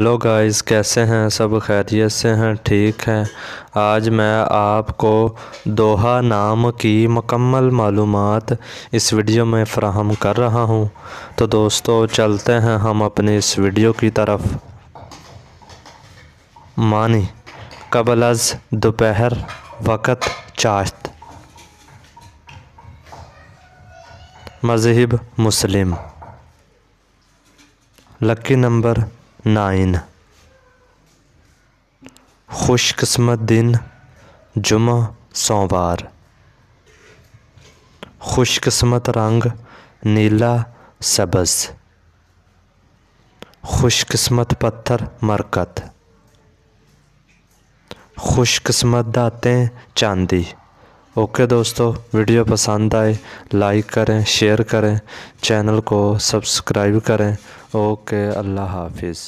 hello guys कैसे हैं सब खैरियत से हैं ठीक हैं आज मैं आपको दोहा नाम की मकम्मल मालूम इस वीडियो में फ्राहम कर रहा हूं तो दोस्तों चलते हैं हम अपने इस वीडियो की तरफ मानी कबल अज दोपहर वक़्त चाश्त मजहब मुस्लिम लकी नंबर ਨਾਇਨ ਖੁਸ਼ਕਿਸਮਤ ਦਿਨ ਜੁਮਾ ਸੋਮਵਾਰ ਖੁਸ਼ਕਿਸਮਤ ਰੰਗ ਨੀਲਾ ਸਬਜ਼ ਖੁਸ਼ਕਿਸਮਤ ਪੱਥਰ ਮਰਕਤ ਖੁਸ਼ਕਿਸਮਤ ਦਾਤੇ ਚਾਂਦੀ ओके दोस्तों वीडियो पसंद आए लाइक करें शेयर करें चैनल को सब्सक्राइब करें ओके अल्लाह हाफिज़